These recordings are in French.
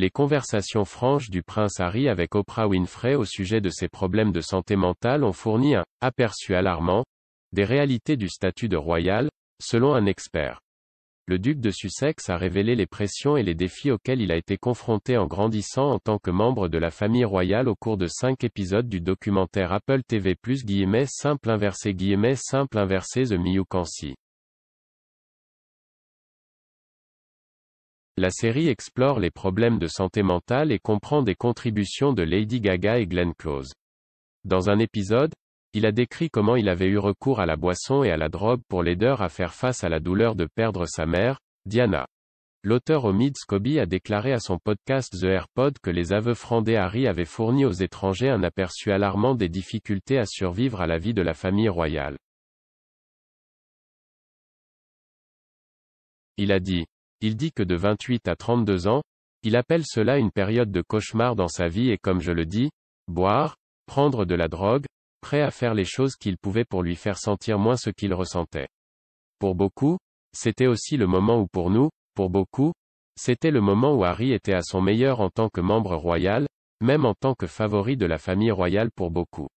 Les conversations franches du prince Harry avec Oprah Winfrey au sujet de ses problèmes de santé mentale ont fourni un aperçu alarmant des réalités du statut de royal, selon un expert. Le duc de Sussex a révélé les pressions et les défis auxquels il a été confronté en grandissant en tant que membre de la famille royale au cours de cinq épisodes du documentaire Apple TV+, simple inversé guillemets simple inversé The Miyukansi. La série explore les problèmes de santé mentale et comprend des contributions de Lady Gaga et Glenn Close. Dans un épisode, il a décrit comment il avait eu recours à la boisson et à la drogue pour l'aider à faire face à la douleur de perdre sa mère, Diana. L'auteur Omid Scobie a déclaré à son podcast The AirPod que les aveux francs Harry avaient fourni aux étrangers un aperçu alarmant des difficultés à survivre à la vie de la famille royale. Il a dit il dit que de 28 à 32 ans, il appelle cela une période de cauchemar dans sa vie et comme je le dis, boire, prendre de la drogue, prêt à faire les choses qu'il pouvait pour lui faire sentir moins ce qu'il ressentait. Pour beaucoup, c'était aussi le moment où pour nous, pour beaucoup, c'était le moment où Harry était à son meilleur en tant que membre royal, même en tant que favori de la famille royale pour beaucoup.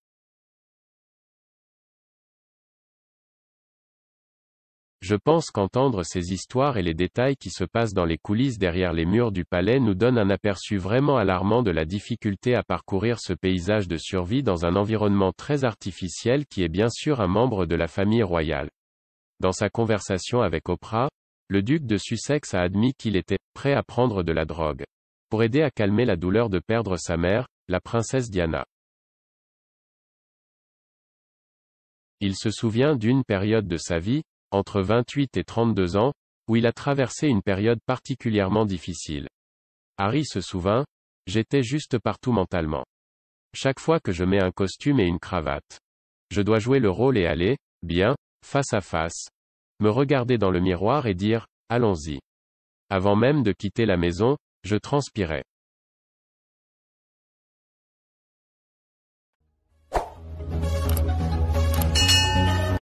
Je pense qu'entendre ces histoires et les détails qui se passent dans les coulisses derrière les murs du palais nous donne un aperçu vraiment alarmant de la difficulté à parcourir ce paysage de survie dans un environnement très artificiel qui est bien sûr un membre de la famille royale. Dans sa conversation avec Oprah, le duc de Sussex a admis qu'il était prêt à prendre de la drogue. Pour aider à calmer la douleur de perdre sa mère, la princesse Diana. Il se souvient d'une période de sa vie, entre 28 et 32 ans, où il a traversé une période particulièrement difficile. Harry se souvint, j'étais juste partout mentalement. Chaque fois que je mets un costume et une cravate. Je dois jouer le rôle et aller, bien, face à face. Me regarder dans le miroir et dire, allons-y. Avant même de quitter la maison, je transpirais.